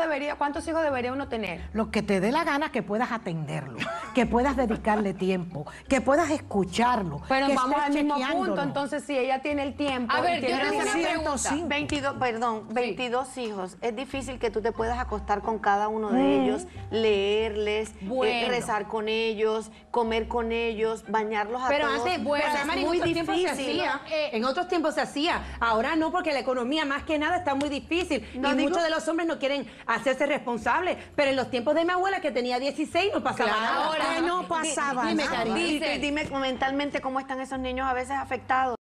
debería, ¿Cuántos hijos debería uno tener? Lo que te dé la gana que puedas atenderlo, que puedas dedicarle tiempo, que puedas escucharlo. Pero vamos al mismo punto, entonces si ella tiene el tiempo. A ver, yo 22, perdón, 22 hijos. Es difícil que tú te puedas acostar con cada uno de mm. ellos, leerles, eh, rezar con ellos, comer con ellos, bañarlos a Pero todos. Pero antes, bueno, muy difícil. Eh, en otros tiempos se hacía, ahora no, porque la economía más que nada está muy difícil. y muchos de los hombres no quieren hacerse responsables. Pero en los tiempos de mi abuela, que tenía 16, no pasaba nada. Ahora, no pasaba nada. Dime, dime mentalmente cómo están esos niños a veces afectados.